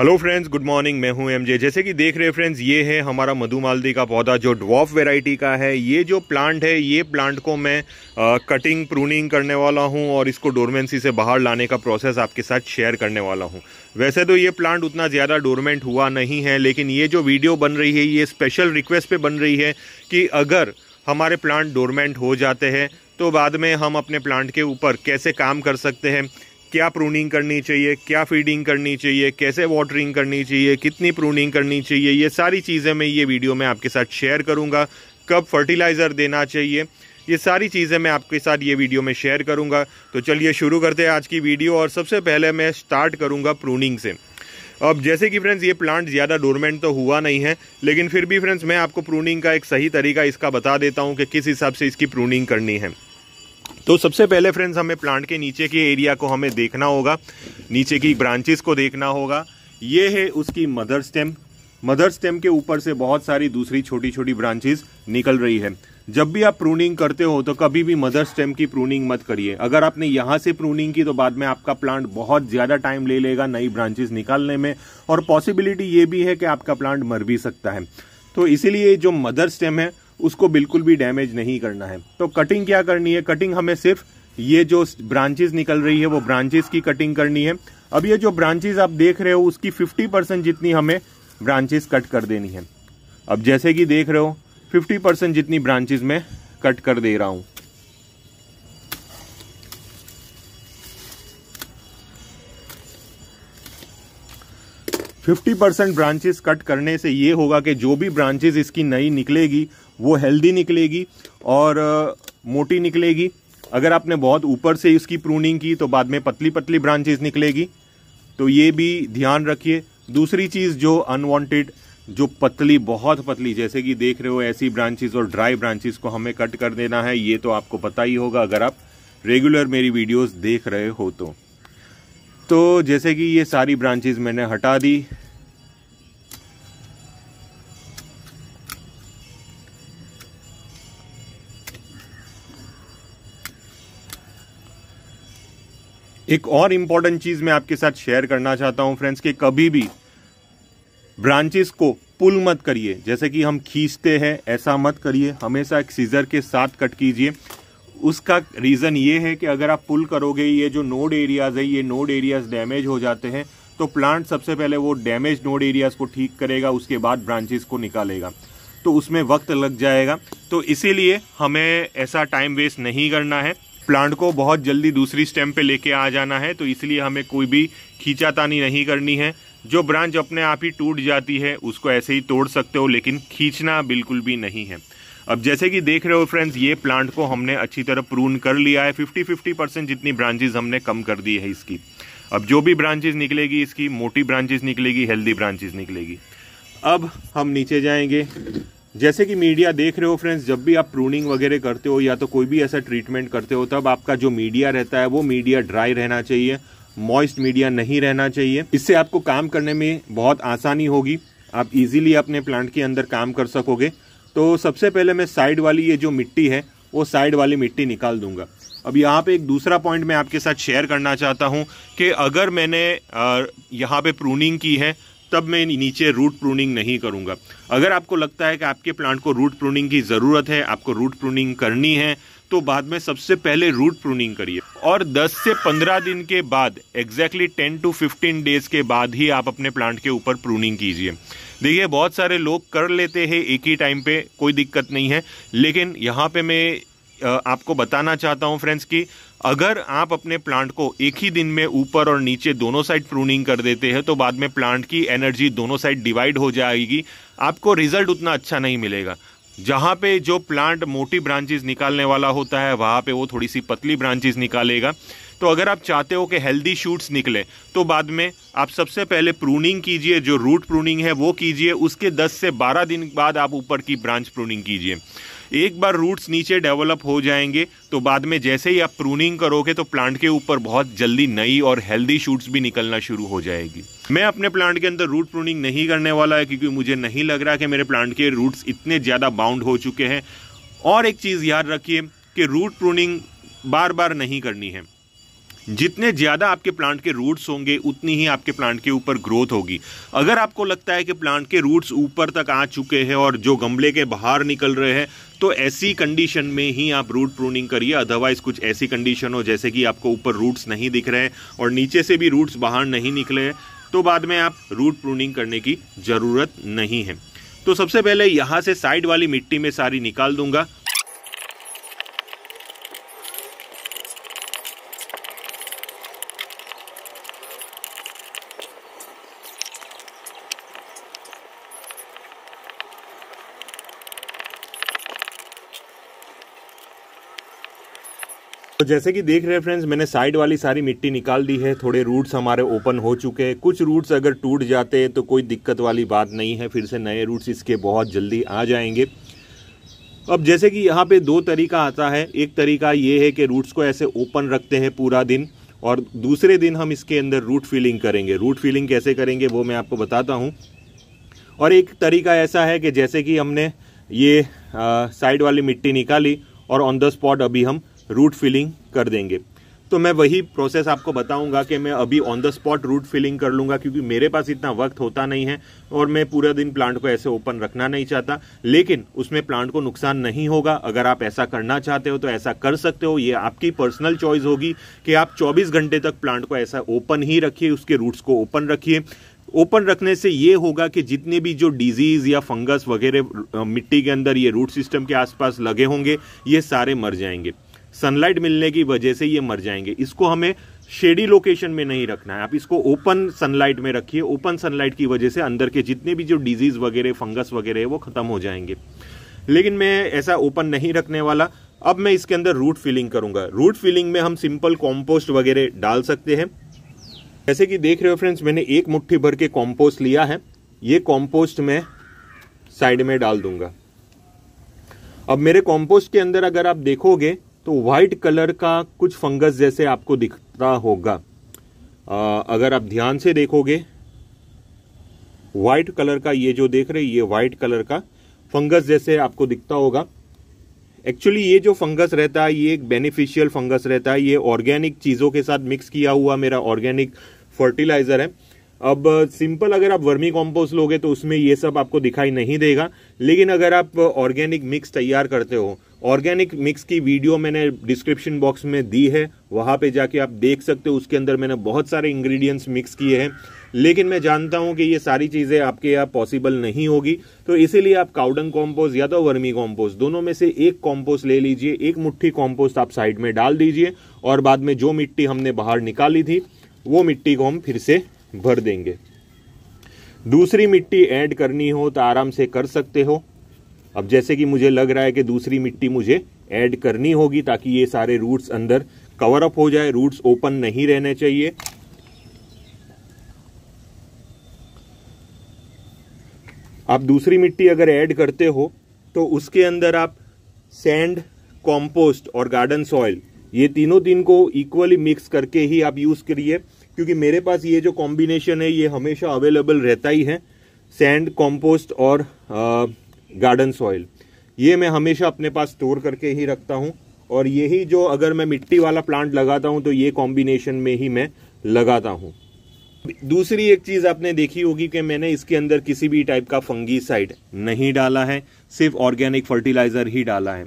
hello friends good morning मैं हूं MJ जैसे कि देख रहे हैं फ्रेंड्स ये है हमारा मालदी का पौधा जो ड्वॉफ वेराइटी का है ये जो प्लांट है ये प्लांट को मैं आ, कटिंग प्रूनिंग करने वाला हूं और इसको डोरमेंसी से बाहर लाने का प्रोसेस आपके साथ शेयर करने वाला हूं वैसे तो ये प्लांट उतना ज़्यादा डोरमेंट हुआ नहीं है लेकिन ये जो वीडियो बन रही है ये स्पेशल रिक्वेस्ट पर बन रही है कि अगर हमारे प्लांट डोरमेंट हो जाते हैं तो बाद में हम अपने प्लांट के ऊपर कैसे काम कर सकते हैं क्या प्रूनिंग करनी चाहिए क्या फीडिंग करनी चाहिए कैसे वाटरिंग करनी चाहिए कितनी प्रूनिंग करनी चाहिए ये सारी चीज़ें मैं ये वीडियो में आपके साथ शेयर करूँगा कब फर्टिलाइज़र देना चाहिए ये सारी चीज़ें मैं आपके साथ ये वीडियो में शेयर करूँगा तो चलिए शुरू करते हैं आज की वीडियो और सबसे पहले मैं स्टार्ट करूँगा प्रूनिंग से अब जैसे कि फ्रेंड्स ये प्लांट ज़्यादा डोरमेंट तो हुआ नहीं है लेकिन फिर भी फ्रेंड्स मैं आपको प्रूनिंग का एक सही तरीका इसका बता देता हूँ कि किस हिसाब से इसकी प्रूनिंग करनी है तो सबसे पहले फ्रेंड्स हमें प्लांट के नीचे के एरिया को हमें देखना होगा नीचे की ब्रांचेस को देखना होगा ये है उसकी मदर स्टेम मदर स्टेम के ऊपर से बहुत सारी दूसरी छोटी छोटी ब्रांचेस निकल रही है जब भी आप प्रूनिंग करते हो तो कभी भी मदर स्टेम की प्रूनिंग मत करिए अगर आपने यहाँ से प्रूनिंग की तो बाद में आपका प्लांट बहुत ज़्यादा टाइम ले लेगा नई ब्रांचेस निकालने में और पॉसिबिलिटी ये भी है कि आपका प्लांट मर भी सकता है तो इसीलिए जो मदर स्टेम है उसको बिल्कुल भी डैमेज नहीं करना है तो कटिंग क्या करनी है कटिंग हमें सिर्फ ये जो ब्रांचेस निकल रही है वो ब्रांचेस की कटिंग करनी है अब ये जो ब्रांचेस आप देख रहे हो उसकी 50 परसेंट जितनी हमें ब्रांचेस कट कर देनी है अब जैसे कि देख रहे हो 50 परसेंट जितनी ब्रांचेस में कट कर दे रहा हूँ फिफ्टी परसेंट ब्रांचेस कट करने से ये होगा कि जो भी ब्रांचेस इसकी नई निकलेगी वो हेल्दी निकलेगी और मोटी निकलेगी अगर आपने बहुत ऊपर से इसकी प्रूनिंग की तो बाद में पतली पतली ब्रांचेज निकलेगी तो ये भी ध्यान रखिए दूसरी चीज़ जो अनवांटेड जो पतली बहुत पतली जैसे कि देख रहे हो ऐसी ब्रांचेज और ड्राई ब्रांचेज को हमें कट कर देना है ये तो आपको पता ही होगा अगर आप रेगुलर मेरी वीडियोस देख रहे हो तो तो जैसे कि ये सारी ब्रांचेज मैंने हटा दी एक और इम्पॉर्टेंट चीज़ मैं आपके साथ शेयर करना चाहता हूँ फ्रेंड्स कि कभी भी ब्रांचेस को पुल मत करिए जैसे कि हम खींचते हैं ऐसा मत करिए हमेशा एक सीज़र के साथ कट कीजिए उसका रीज़न ये है कि अगर आप पुल करोगे ये जो नोड एरियाज़ है ये नोड एरियाज़ डैमेज हो जाते हैं तो प्लांट सबसे पहले वो डैमेज नोड एरियाज़ को ठीक करेगा उसके बाद ब्रांचेस को निकालेगा तो उसमें वक्त लग जाएगा तो इसीलिए हमें ऐसा टाइम वेस्ट नहीं करना है प्लांट को बहुत जल्दी दूसरी स्टेम पे लेके आ जाना है तो इसलिए हमें कोई भी खींचातानी नहीं करनी है जो ब्रांच अपने आप ही टूट जाती है उसको ऐसे ही तोड़ सकते हो लेकिन खींचना बिल्कुल भी नहीं है अब जैसे कि देख रहे हो फ्रेंड्स ये प्लांट को हमने अच्छी तरह प्रून कर लिया है 50 50 परसेंट जितनी ब्रांचेज हमने कम कर दी है इसकी अब जो भी ब्रांचेज निकलेगी इसकी मोटी ब्रांचेज निकलेगी हेल्दी ब्रांचेज निकलेगी अब हम नीचे जाएंगे जैसे कि मीडिया देख रहे हो फ्रेंड्स जब भी आप प्रूनिंग वगैरह करते हो या तो कोई भी ऐसा ट्रीटमेंट करते हो तब आपका जो मीडिया रहता है वो मीडिया ड्राई रहना चाहिए मॉइस्ट मीडिया नहीं रहना चाहिए इससे आपको काम करने में बहुत आसानी होगी आप इजीली अपने प्लांट के अंदर काम कर सकोगे तो सबसे पहले मैं साइड वाली ये जो मिट्टी है वो साइड वाली मिट्टी निकाल दूंगा अब यहाँ पे एक दूसरा पॉइंट मैं आपके साथ शेयर करना चाहता हूँ कि अगर मैंने यहाँ पे प्रूनिंग की है तब मैं नीचे रूट प्रूनिंग नहीं करूँगा अगर आपको लगता है कि आपके प्लांट को रूट प्रूनिंग की ज़रूरत है आपको रूट प्रूनिंग करनी है तो बाद में सबसे पहले रूट प्रूनिंग करिए और 10 से 15 दिन के बाद एग्जैक्टली 10 टू 15 डेज के बाद ही आप अपने प्लांट के ऊपर प्रूनिंग कीजिए देखिए बहुत सारे लोग कर लेते हैं एक ही टाइम पे कोई दिक्कत नहीं है लेकिन यहाँ पे मैं आपको बताना चाहता हूँ फ्रेंड्स कि अगर आप अपने प्लांट को एक ही दिन में ऊपर और नीचे दोनों साइड प्रूनिंग कर देते हैं तो बाद में प्लांट की एनर्जी दोनों साइड डिवाइड हो जाएगी आपको रिजल्ट उतना अच्छा नहीं मिलेगा जहाँ पे जो प्लांट मोटी ब्रांचेज निकालने वाला होता है वहाँ पे वो थोड़ी सी पतली ब्रांचेज निकालेगा तो अगर आप चाहते हो कि हेल्दी शूट्स निकले तो बाद में आप सबसे पहले प्रूनिंग कीजिए जो रूट प्रूनिंग है वो कीजिए उसके 10 से 12 दिन बाद आप ऊपर की ब्रांच प्रूनिंग कीजिए एक बार रूट्स नीचे डेवलप हो जाएंगे तो बाद में जैसे ही आप प्रूनिंग करोगे तो प्लांट के ऊपर बहुत जल्दी नई और हेल्दी शूट्स भी निकलना शुरू हो जाएगी मैं अपने प्लांट के अंदर रूट प्रूनिंग नहीं करने वाला है क्योंकि मुझे नहीं लग रहा कि मेरे प्लांट के रूट्स इतने ज़्यादा बाउंड हो चुके हैं और एक चीज़ याद रखिए कि रूट प्रूनिंग बार बार नहीं करनी है जितने ज़्यादा आपके प्लांट के रूट्स होंगे उतनी ही आपके प्लांट के ऊपर ग्रोथ होगी अगर आपको लगता है कि प्लांट के रूट्स ऊपर तक आ चुके हैं और जो गमले के बाहर निकल रहे हैं तो ऐसी कंडीशन में ही आप रूट प्रूनिंग करिए अदरवाइज कुछ ऐसी कंडीशन हो जैसे कि आपको ऊपर रूट्स नहीं दिख रहे हैं और नीचे से भी रूट्स बाहर नहीं निकले हैं तो बाद में आप रूट प्रूनिंग करने की ज़रूरत नहीं है तो सबसे पहले यहाँ से साइड वाली मिट्टी में सारी निकाल दूंगा तो जैसे कि देख रहे हैं फ्रेंड्स मैंने साइड वाली सारी मिट्टी निकाल दी है थोड़े रूट्स हमारे ओपन हो चुके हैं कुछ रूट्स अगर टूट जाते हैं तो कोई दिक्कत वाली बात नहीं है फिर से नए रूट्स इसके बहुत जल्दी आ जाएंगे अब जैसे कि यहाँ पे दो तरीका आता है एक तरीका ये है कि रूट्स को ऐसे ओपन रखते हैं पूरा दिन और दूसरे दिन हम इसके अंदर रूट फिलिंग करेंगे रूट फिलिंग कैसे करेंगे वो मैं आपको बताता हूँ और एक तरीका ऐसा है कि जैसे कि हमने ये साइड वाली मिट्टी निकाली और ऑन द स्पॉट अभी हम रूट फिलिंग कर देंगे तो मैं वही प्रोसेस आपको बताऊंगा कि मैं अभी on the spot root filling कर लूंगा क्योंकि मेरे पास इतना वक्त होता नहीं है और मैं पूरा दिन प्लांट को ऐसे ओपन रखना नहीं चाहता लेकिन उसमें प्लांट को नुकसान नहीं होगा अगर आप ऐसा करना चाहते हो तो ऐसा कर सकते हो ये आपकी पर्सनल चॉइस होगी कि आप 24 घंटे तक प्लांट को ऐसा ओपन ही रखिए उसके रूट्स को ओपन रखिए ओपन रखने से ये होगा कि जितने भी जो डिजीज या फंगस वगैरह मिट्टी के अंदर ये रूट सिस्टम के आसपास लगे होंगे ये सारे मर जाएंगे सनलाइट मिलने की वजह से ये मर जाएंगे इसको हमें शेडी लोकेशन में नहीं रखना है आप इसको ओपन सनलाइट में रखिए ओपन सनलाइट की वजह से अंदर के जितने भी जो डिजीज वगैरह फंगस वगैरह है वो खत्म हो जाएंगे लेकिन मैं ऐसा ओपन नहीं रखने वाला अब मैं इसके अंदर रूट फिलिंग करूंगा रूट फिलिंग में हम सिंपल कॉम्पोस्ट वगैरह डाल सकते हैं जैसे कि देख रहे हो फ्रेंड्स मैंने एक मुट्ठी भर के कॉम्पोस्ट लिया है ये कॉम्पोस्ट मैं साइड में डाल दूंगा अब मेरे कॉम्पोस्ट के अंदर अगर आप देखोगे तो वाइट कलर का कुछ फंगस जैसे आपको दिखता होगा आ, अगर आप ध्यान से देखोगे वाइट कलर का ये जो देख रहे ये वाइट कलर का फंगस जैसे आपको दिखता होगा एक्चुअली ये जो फंगस रहता है ये एक बेनिफिशियल फंगस रहता है ये ऑर्गेनिक चीज़ों के साथ मिक्स किया हुआ मेरा ऑर्गेनिक फर्टिलाइजर है अब सिंपल अगर आप वर्मी कॉम्पोस्ट लोगे तो उसमें ये सब आपको दिखाई नहीं देगा लेकिन अगर आप ऑर्गेनिक मिक्स तैयार करते हो ऑर्गेनिक मिक्स की वीडियो मैंने डिस्क्रिप्शन बॉक्स में दी है वहाँ पे जाके आप देख सकते हो उसके अंदर मैंने बहुत सारे इंग्रेडिएंट्स मिक्स किए हैं लेकिन मैं जानता हूँ कि ये सारी चीज़ें आपके यहाँ पॉसिबल नहीं होगी तो इसीलिए आप काउडन कॉम्पोस्ट या तो वर्मी कॉम्पोस्ट दोनों में से एक कॉम्पोस्ट ले लीजिए एक मुठ्ठी कॉम्पोस्ट आप साइड में डाल दीजिए और बाद में जो मिट्टी हमने बाहर निकाली थी वो मिट्टी को हम फिर से भर देंगे दूसरी मिट्टी ऐड करनी हो तो आराम से कर सकते हो अब जैसे कि मुझे लग रहा है कि दूसरी मिट्टी मुझे ऐड करनी होगी ताकि ये सारे रूट्स अंदर कवर अप हो जाए रूट्स ओपन नहीं रहने चाहिए आप दूसरी मिट्टी अगर ऐड करते हो तो उसके अंदर आप सैंड कॉम्पोस्ट और गार्डन सॉइल ये तीनों तीन को इक्वली मिक्स करके ही आप यूज़ करिए क्योंकि मेरे पास ये जो कॉम्बिनेशन है ये हमेशा अवेलेबल रहता ही है सैंड कॉम्पोस्ट और आ, गार्डन सॉइल ये मैं हमेशा अपने पास स्टोर करके ही रखता हूँ और यही जो अगर मैं मिट्टी वाला प्लांट लगाता हूँ तो ये कॉम्बिनेशन में ही मैं लगाता हूँ दूसरी एक चीज़ आपने देखी होगी कि मैंने इसके अंदर किसी भी टाइप का फंगीसाइड नहीं डाला है सिर्फ ऑर्गेनिक फर्टिलाइज़र ही डाला है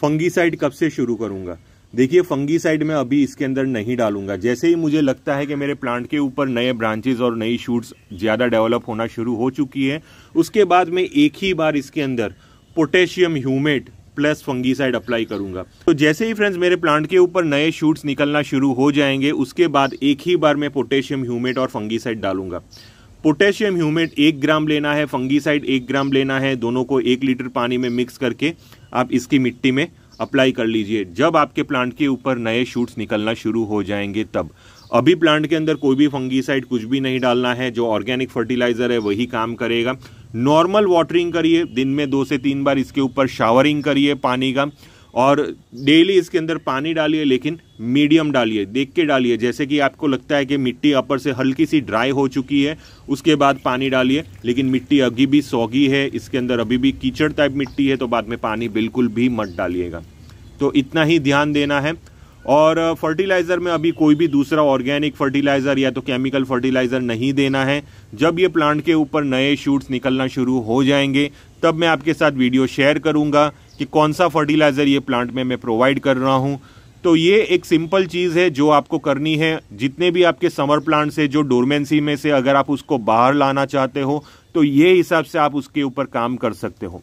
फंगीसाइड कब से शुरू करूंगा देखिए फंगीसाइड में अभी इसके अंदर नहीं डालूंगा जैसे ही मुझे लगता है कि मेरे प्लांट के ऊपर नए ब्रांचेस और नई शूट्स ज़्यादा डेवलप होना शुरू हो चुकी है उसके बाद मैं एक ही बार इसके अंदर potassium humate plus fungicide apply करूंगा तो जैसे ही फ्रेंड्स मेरे प्लांट के ऊपर नए शूट्स निकलना शुरू हो जाएंगे उसके बाद एक ही बार मैं पोटेशियम ह्यूमेट और फंगीसाइड डालूंगा पोटेशियम ह्यूमेट एक ग्राम लेना है फंगीसाइड एक ग्राम लेना है दोनों को एक लीटर पानी में मिक्स करके आप इसकी मिट्टी में अप्लाई कर लीजिए जब आपके प्लांट के ऊपर नए शूट्स निकलना शुरू हो जाएंगे तब अभी प्लांट के अंदर कोई भी फंगीसाइड कुछ भी नहीं डालना है जो ऑर्गेनिक फर्टिलाइजर है वही काम करेगा नॉर्मल वाटरिंग करिए दिन में दो से तीन बार इसके ऊपर शावरिंग करिए पानी का और डेली इसके अंदर पानी डालिए लेकिन मीडियम डालिए देख के डालिए जैसे कि आपको लगता है कि मिट्टी अपर से हल्की सी ड्राई हो चुकी है उसके बाद पानी डालिए लेकिन मिट्टी अभी भी सौगी है इसके अंदर अभी भी कीचड़ टाइप मिट्टी है तो बाद में पानी बिल्कुल भी मत डालिएगा तो इतना ही ध्यान देना है और फर्टिलाइज़र में अभी कोई भी दूसरा ऑर्गेनिक फर्टिलाइज़र या तो केमिकल फर्टिलाइज़र नहीं देना है जब ये प्लांट के ऊपर नए शूट्स निकलना शुरू हो जाएंगे तब मैं आपके साथ वीडियो शेयर करूंगा कि कौन सा फर्टिलाइज़र ये प्लांट में मैं प्रोवाइड कर रहा हूं तो ये एक सिंपल चीज़ है जो आपको करनी है जितने भी आपके समर प्लांट है जो डोरमेंसी में से अगर आप उसको बाहर लाना चाहते हो तो ये हिसाब से आप उसके ऊपर काम कर सकते हो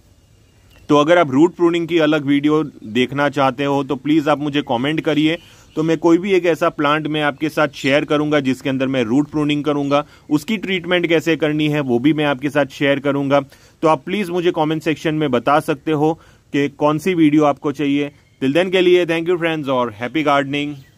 तो अगर आप रूट प्रूनिंग की अलग वीडियो देखना चाहते हो तो प्लीज़ आप मुझे कॉमेंट करिए तो मैं कोई भी एक ऐसा प्लांट मैं आपके साथ शेयर करूंगा जिसके अंदर मैं रूट प्रूनिंग करूंगा उसकी ट्रीटमेंट कैसे करनी है वो भी मैं आपके साथ शेयर करूंगा तो आप प्लीज़ मुझे कॉमेंट सेक्शन में बता सकते हो कि कौन सी वीडियो आपको चाहिए दिल देन के लिए थैंक यू फ्रेंड्स और हैप्पी गार्डनिंग